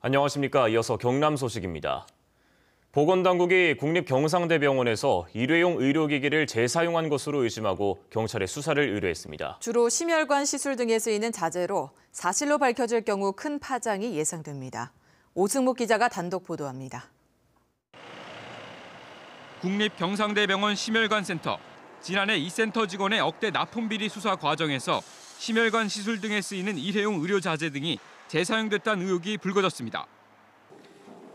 안녕하십니까. 이어서 경남 소식입니다. 보건당국이 국립경상대병원에서 일회용 의료기기를 재사용한 것으로 의심하고 경찰에 수사를 의뢰했습니다. 주로 심혈관 시술 등에 쓰이는 자재로 사실로 밝혀질 경우 큰 파장이 예상됩니다. 오승목 기자가 단독 보도합니다. 국립경상대병원 심혈관센터. 지난해 이 센터 직원의 억대 납품 비리 수사 과정에서 심혈관 시술 등에 쓰이는 일회용 의료 자재 등이 재사용됐다는 의혹이 불거졌습니다.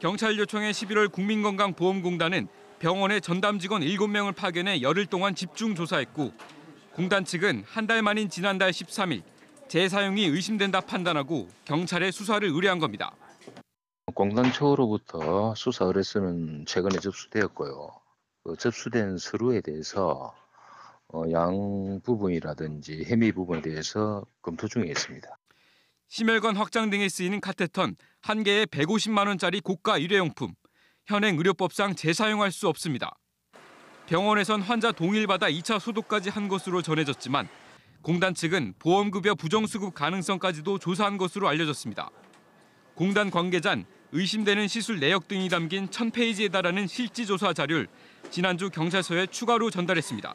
경찰 요청에 11월 국민건강보험공단은 병원의 전담 직원 7명을 파견해 열흘 동안 집중 조사했고 공단 측은 한 달 만인 지난달 13일 재사용이 의심된다 판단하고 경찰에 수사를 의뢰한 겁니다. 공단 측로부터 수사 의뢰서는 최근에 접수되었고요. 그 접수된 서류에 대해서 어, 양 부분이라든지 해미 부분에 대해서 검토 중에 있습니다. 심혈관 확장 등에 쓰이는 카테턴 한 개에 150만 원짜리 고가 일회용품. 현행 의료법상 재사용할 수 없습니다. 병원에선 환자 동일받아 2차 소독까지 한 것으로 전해졌지만 공단 측은 보험급여 부정수급 가능성까지도 조사한 것으로 알려졌습니다. 공단 관계자는 의심되는 시술 내역 등이 담긴 1000페이지에 달하는 실지조사 자료를 지난주 경찰서에 추가로 전달했습니다.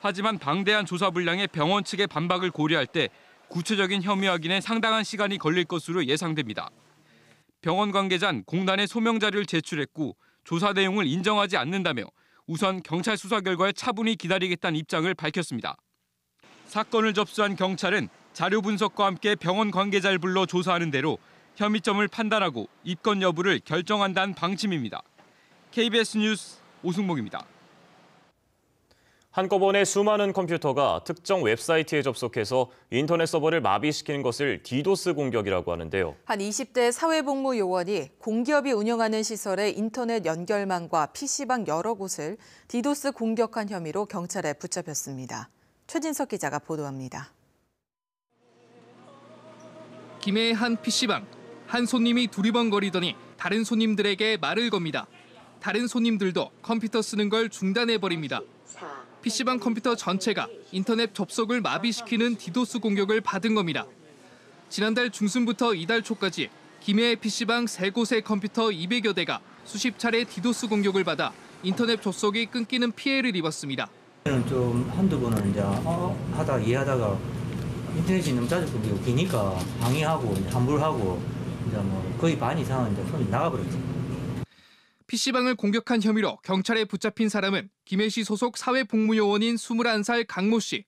하지만 방대한 조사 분량의 병원 측의 반박을 고려할 때 구체적인 혐의 확인에 상당한 시간이 걸릴 것으로 예상됩니다. 병원 관계자는 공단에 소명 자료를 제출했고 조사 내용을 인정하지 않는다며 우선 경찰 수사 결과에 차분히 기다리겠다는 입장을 밝혔습니다. 사건을 접수한 경찰은 자료 분석과 함께 병원 관계자를 불러 조사하는 대로 혐의점을 판단하고 입건 여부를 결정한다는 방침입니다. KBS 뉴스 오승목입니다. 한꺼번에 수많은 컴퓨터가 특정 웹사이트에 접속해서 인터넷 서버를 마비시키는 것을 디도스 공격이라고 하는데요. 한 20대 사회복무 요원이 공기업이 운영하는 시설의 인터넷 연결망과 PC방 여러 곳을 디도스 공격한 혐의로 경찰에 붙잡혔습니다. 최진석 기자가 보도합니다. 김해의 한 PC방. 한 손님이 두리번거리더니 다른 손님들에게 말을 겁니다. 다른 손님들도 컴퓨터 쓰는 걸 중단해버립니다. PC방 컴퓨터 전체가 인터넷 접속을 마비시키는 디도스 공격을 받은 겁니다. 지난달 중순부터 이달 초까지 김해 PC방 3곳의 컴퓨터 200여 대가 수십 차례 디도스 공격을 받아 인터넷 접속이 끊기는 피해를 입었습니다. 좀 한두 번은 이제 어? 하다 이해하다가 인터넷이 너무 자주 끊기니까 방해하고 함부 하고 이제 뭐 거의 반 이상은 이제 손이 나가버렸죠. PC방을 공격한 혐의로 경찰에 붙잡힌 사람은 김해시 소속 사회복무요원인 21살 강모 씨.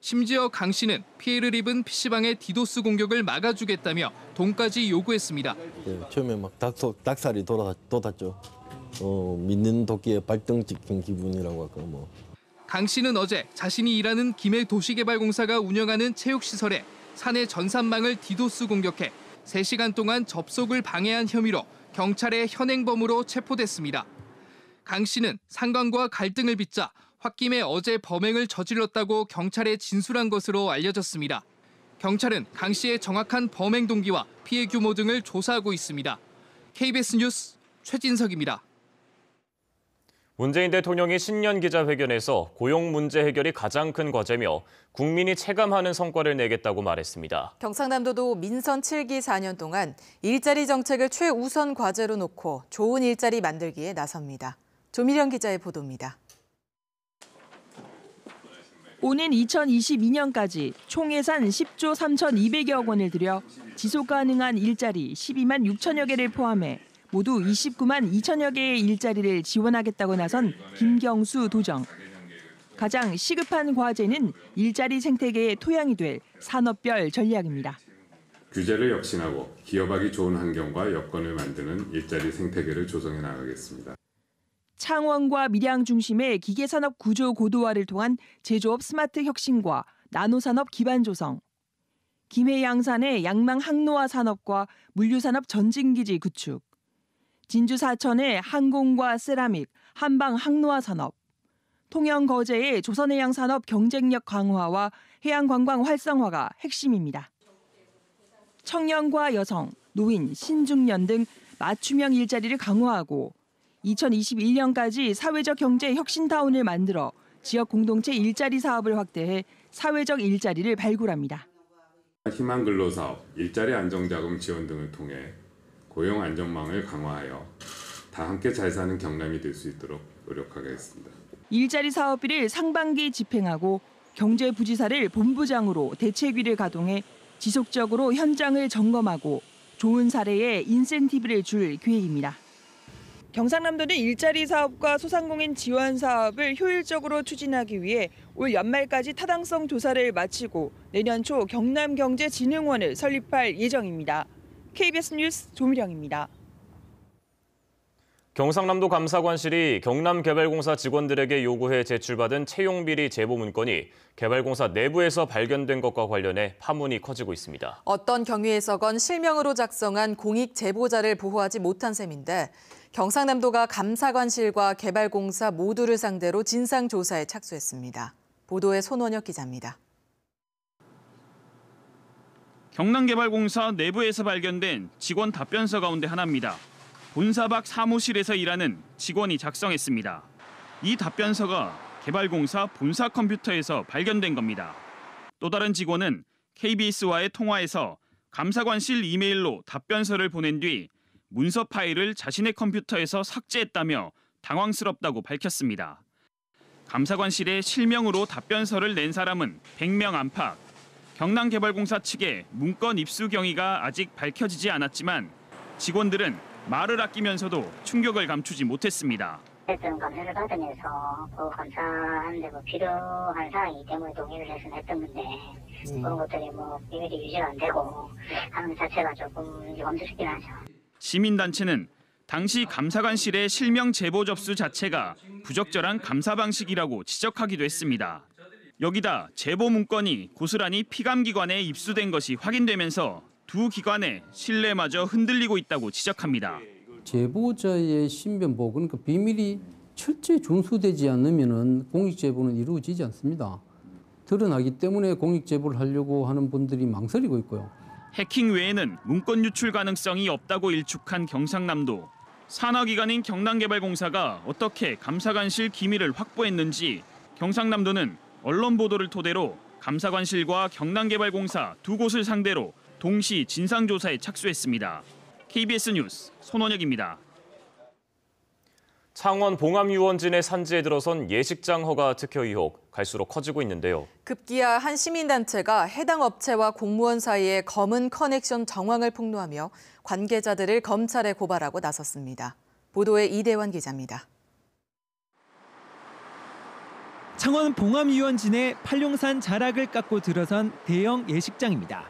심지어 강 씨는 피해를 입은 PC방의 디도스 공격을 막아주겠다며 돈까지 요구했습니다. 네, 처음에 막 낙소, 낙살이 돌아, 돋았죠. 어, 믿는 도끼에 발등 찍힌 기분이라고 할까 뭐. 강 씨는 어제 자신이 일하는 김해 도시개발공사가 운영하는 체육시설에 사내 전산망을 디도스 공격해 3시간 동안 접속을 방해한 혐의로 경찰의 현행범으로 체포됐습니다. 강 씨는 상관과 갈등을 빚자 홧김에 어제 범행을 저질렀다고 경찰에 진술한 것으로 알려졌습니다. 경찰은 강 씨의 정확한 범행 동기와 피해 규모 등을 조사하고 있습니다. KBS 뉴스 최진석입니다. 문재인 대통령이 신년 기자회견에서 고용 문제 해결이 가장 큰 과제며 국민이 체감하는 성과를 내겠다고 말했습니다. 경상남도도 민선 7기 4년 동안 일자리 정책을 최우선 과제로 놓고 좋은 일자리 만들기에 나섭니다. 조미련 기자의 보도입니다. 오는 2022년까지 총 예산 10조 3,200여 억 원을 들여 지속 가능한 일자리 12만 6천여 개를 포함해 모두 29만 2천여 개의 일자리를 지원하겠다고 나선 김경수 도정. 가장 시급한 과제는 일자리 생태계의 토양이 될 산업별 전략입니다. 규제를 역신하고 기업하기 좋은 환경과 여건을 만드는 일자리 생태계를 조성해 나가겠습니다. 창원과 밀양 중심의 기계산업 구조 고도화를 통한 제조업 스마트 혁신과 나노산업 기반 조성, 김해 양산의 양망 항로화 산업과 물류산업 전진기지 구축, 진주 사천의 항공과 세라믹, 한방 항로화 산업, 통영 거제의 조선해양 산업 경쟁력 강화와 해양 관광 활성화가 핵심입니다. 청년과 여성, 노인, 신중년 등 맞춤형 일자리를 강화하고 2021년까지 사회적 경제 혁신타운을 만들어 지역 공동체 일자리 사업을 확대해 사회적 일자리를 발굴합니다. 희망근로사업, 일자리 안정자금 지원 등을 통해 고용 안전망을 강화하여 다 함께 잘 사는 경남이 될 수 있도록 노력하겠습니다. 일자리 사업비를 상반기 집행하고 경제부지사를 본부장으로 대책위를 가동해 지속적으로 현장을 점검하고 좋은 사례에 인센티브를 줄 계획입니다. 경상남도는 일자리 사업과 소상공인 지원 사업을 효율적으로 추진하기 위해 올 연말까지 타당성 조사를 마치고 내년 초 경남경제진흥원을 설립할 예정입니다. KBS 뉴스 조미령입니다. 경상남도 감사관실이 경남개발공사 직원들에게 요구해 제출받은 채용비리 제보 문건이 개발공사 내부에서 발견된 것과 관련해 파문이 커지고 있습니다. 어떤 경위에서건 실명으로 작성한 공익 제보자를 보호하지 못한 셈인데 경상남도가 감사관실과 개발공사 모두를 상대로 진상조사에 착수했습니다. 보도에 손원혁 기자입니다. 경남개발공사 내부에서 발견된 직원 답변서 가운데 하나입니다. 본사 밖 사무실에서 일하는 직원이 작성했습니다. 이 답변서가 개발공사 본사 컴퓨터에서 발견된 겁니다. 또 다른 직원은 KBS와의 통화에서 감사관실 이메일로 답변서를 보낸 뒤 문서 파일을 자신의 컴퓨터에서 삭제했다며 당황스럽다고 밝혔습니다. 감사관실에 실명으로 답변서를 낸 사람은 100명 안팎. 경남개발공사 측의 문건 입수 경위가 아직 밝혀지지 않았지만 직원들은 말을 아끼면서도 충격을 감추지 못했습니다. 해전 감사를 받으면서 그 감사하는데 뭐 필요한 사항이 때문에 동의를 해서 했던 건데 음. 그런 것들이 뭐 비밀이 유지가 안 되고 하는 자체가 조금 염두스럽긴 하죠. 시민단체는 당시 감사관실의 실명 제보 접수 자체가 부적절한 감사 방식이라고 지적하기도 했습니다. 여기다 제보 문건이 고스란히 피감기관에 입수된 것이 확인되면서 두 기관의 신뢰마저 흔들리고 있다고 지적합니다. 제보자의 신변보건 그 비밀이 철저히 준수되지 않으면 공익제보는 이루어지지 않습니다. 드러나기 때문에 공익제보를 하려고 하는 분들이 망설이고 있고요. 해킹 외에는 문건 유출 가능성이 없다고 일축한 경상남도. 산하기관인 경남개발공사가 어떻게 감사관실 기밀을 확보했는지 경상남도는 언론 보도를 토대로 감사관실과 경남개발공사 두 곳을 상대로 동시 진상조사에 착수했습니다. KBS 뉴스 손원혁입니다. 창원 봉암 유원진의 산지에 들어선 예식장 허가 특혜 의혹 갈수록 커지고 있는데요. 급기야 한 시민단체가 해당 업체와 공무원 사이의 검은 커넥션 정황을 폭로하며 관계자들을 검찰에 고발하고 나섰습니다. 보도에 이대환 기자입니다. 창원 봉암유원진의 팔룡산 자락을 깎고 들어선 대형 예식장입니다.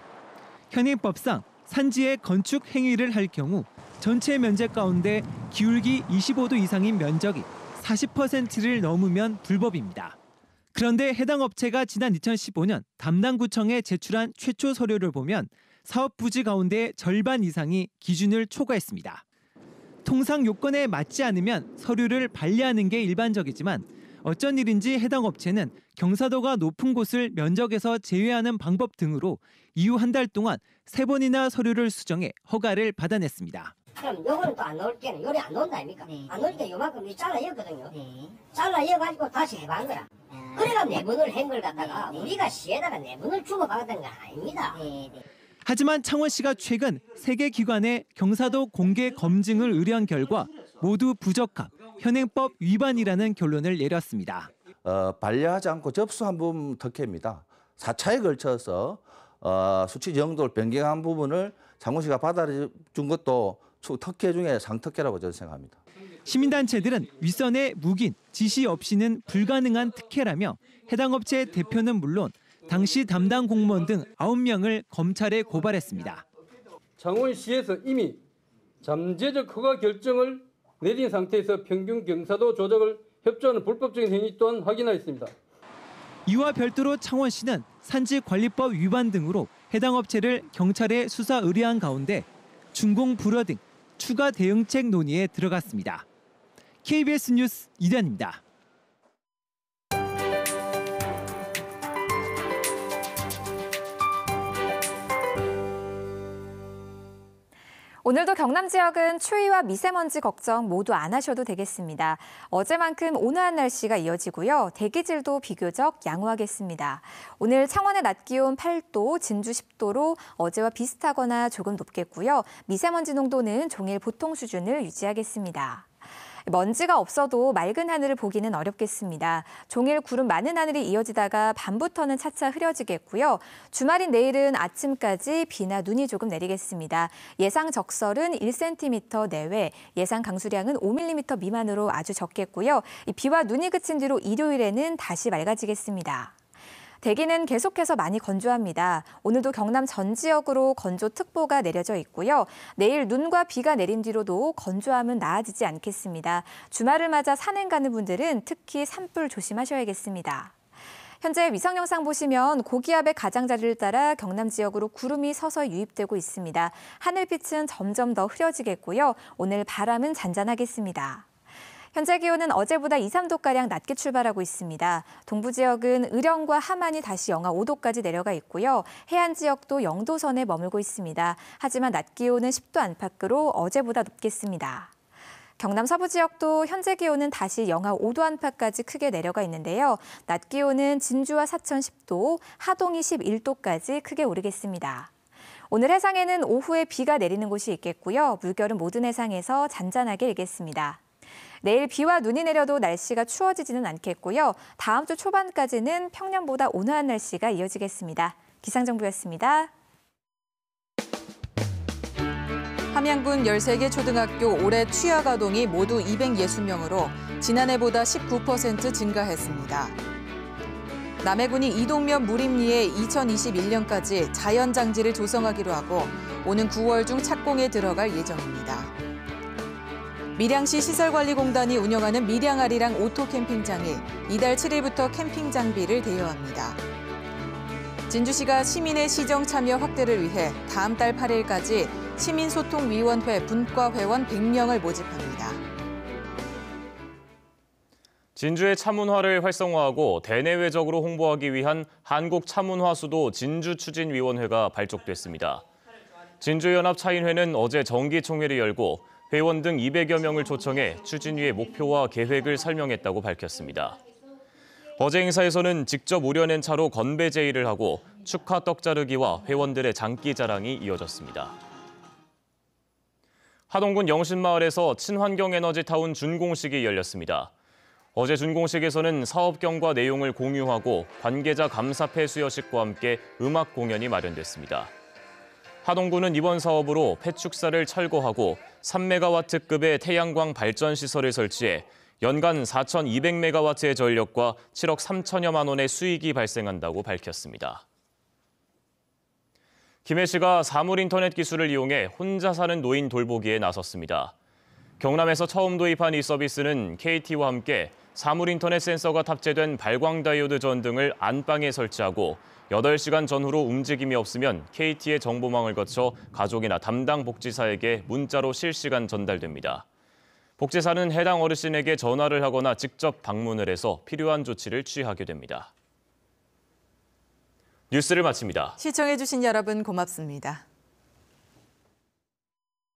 현행법상 산지에 건축 행위를 할 경우 전체 면적 가운데 기울기 25도 이상인 면적이 40%를 넘으면 불법입니다. 그런데 해당 업체가 지난 2015년 담당구청에 제출한 최초 서류를 보면 사업 부지 가운데 절반 이상이 기준을 초과했습니다. 통상 요건에 맞지 않으면 서류를 반려하는 게 일반적이지만 어쩐 일인지 해당 업체는 경사도가 높은 곳을 면적에서 제외하는 방법 등으로 이후 한 달 동안 세 번이나 서류를 수정해 허가를 받아냈습니다. 그럼 요거는 또 안 넣을 때는 요리 안 넣는다 아닙니까? 네. 안 넣을 때 요만큼 잘라 이었거든요. 네. 잘라 이어가지고 다시 해본 거야. 아... 그래가 내분을 한걸 갖다가 네. 우리가 시에다가 내분을 주고받았던 거 아닙니다. 네, 네. 하지만 창원 시가 최근 세계 기관에 경사도 공개 검증을 의뢰한 결과 모두 부적합, 현행법 위반이라는 결론을 내렸습니다. 어, 반려하지 않고 접수한 부분 특혜입니다. 4차에 걸쳐서 어, 수치 정도를 변경한 부분을 장군씨가 받아준 것도 특혜 중에 상특혜라고 저는 생각합니다. 시민단체들은 윗선의 묵인, 지시 없이는 불가능한 특혜라며 해당 업체 대표는 물론 당시 담당 공무원 등 9명을 검찰에 고발했습니다. 장원시에서 이미 잠재적 허가 결정을 내린 상태에서 평균 경사도 조작을 협조하는 불법적인 행위 또한 확인하였습니다. 이와 별도로 창원 씨는 산지관리법 위반 등으로 해당 업체를 경찰에 수사 의뢰한 가운데 준공 불허 등 추가 대응책 논의에 들어갔습니다. KBS 뉴스 이단입니다. 오늘도 경남 지역은 추위와 미세먼지 걱정 모두 안 하셔도 되겠습니다. 어제만큼 온화한 날씨가 이어지고요. 대기질도 비교적 양호하겠습니다. 오늘 창원의 낮 기온 8도, 진주 10도로 어제와 비슷하거나 조금 높겠고요. 미세먼지 농도는 종일 보통 수준을 유지하겠습니다. 먼지가 없어도 맑은 하늘을 보기는 어렵겠습니다. 종일 구름 많은 하늘이 이어지다가 밤부터는 차차 흐려지겠고요. 주말인 내일은 아침까지 비나 눈이 조금 내리겠습니다. 예상 적설은 1cm 내외, 예상 강수량은 5mm 미만으로 아주 적겠고요. 비와 눈이 그친 뒤로 일요일에는 다시 맑아지겠습니다. 대기는 계속해서 많이 건조합니다. 오늘도 경남 전 지역으로 건조특보가 내려져 있고요. 내일 눈과 비가 내린 뒤로도 건조함은 나아지지 않겠습니다. 주말을 맞아 산행 가는 분들은 특히 산불 조심하셔야겠습니다. 현재 위성 영상 보시면 고기압의 가장자리를 따라 경남 지역으로 구름이 서서 유입되고 있습니다. 하늘빛은 점점 더 흐려지겠고요. 오늘 바람은 잔잔하겠습니다. 현재 기온은 어제보다 2, 3도가량 낮게 출발하고 있습니다. 동부 지역은 의령과 하만이 다시 영하 5도까지 내려가 있고요. 해안 지역도 0도 선에 머물고 있습니다. 하지만 낮 기온은 10도 안팎으로 어제보다 높겠습니다. 경남 서부 지역도 현재 기온은 다시 영하 5도 안팎까지 크게 내려가 있는데요. 낮 기온은 진주와 사천 10도, 하동이 11도까지 크게 오르겠습니다. 오늘 해상에는 오후에 비가 내리는 곳이 있겠고요. 물결은 모든 해상에서 잔잔하게 일겠습니다. 내일 비와 눈이 내려도 날씨가 추워지지는 않겠고요. 다음 주 초반까지는 평년보다 온화한 날씨가 이어지겠습니다. 기상정보였습니다. 함양군 13개 초등학교 올해 취약 아동이 모두 260명으로 지난해보다 19% 증가했습니다. 남해군이 이동면 무림리에 2021년까지 자연장지를 조성하기로 하고 오는 9월 중 착공에 들어갈 예정입니다. 밀양시 시설관리공단이 운영하는 밀양아리랑 오토캠핑장이 이달 7일부터 캠핑 장비를 대여합니다. 진주시가 시민의 시정 참여 확대를 위해 다음 달 8일까지 시민소통위원회 분과 회원 100명을 모집합니다. 진주의 차문화를 활성화하고 대내외적으로 홍보하기 위한 한국 차문화 수도 진주 추진위원회가 발족됐습니다. 진주연합 차인회는 어제 정기총회를 열고 회원 등 200여 명을 초청해 추진위의 목표와 계획을 설명했다고 밝혔습니다. 어제 행사에서는 직접 우려낸 차로 건배 제의를 하고 축하 떡 자르기와 회원들의 장기 자랑이 이어졌습니다. 하동군 영신마을에서 친환경 에너지 타운 준공식이 열렸습니다. 어제 준공식에서는 사업경과 내용을 공유하고 관계자 감사 폐수여식과 함께 음악 공연이 마련됐습니다. 하동구는 이번 사업으로 폐축사를 철거하고 3메가와트급의 태양광 발전 시설을 설치해 연간 4,200메가와트의 전력과 7억 3천여만 원의 수익이 발생한다고 밝혔습니다. 김해 씨가 사물 인터넷 기술을 이용해 혼자 사는 노인 돌보기에 나섰습니다. 경남에서 처음 도입한 이 서비스는 KT와 함께 사물 인터넷 센서가 탑재된 발광 다이오드 전등을 안방에 설치하고 8시간 전후로 움직임이 없으면 KT의 정보망을 거쳐 가족이나 담당 복지사에게 문자로 실시간 전달됩니다. 복지사는 해당 어르신에게 전화를 하거나 직접 방문을 해서 필요한 조치를 취하게 됩니다. 뉴스를 마칩니다. 시청해주신 여러분 고맙습니다.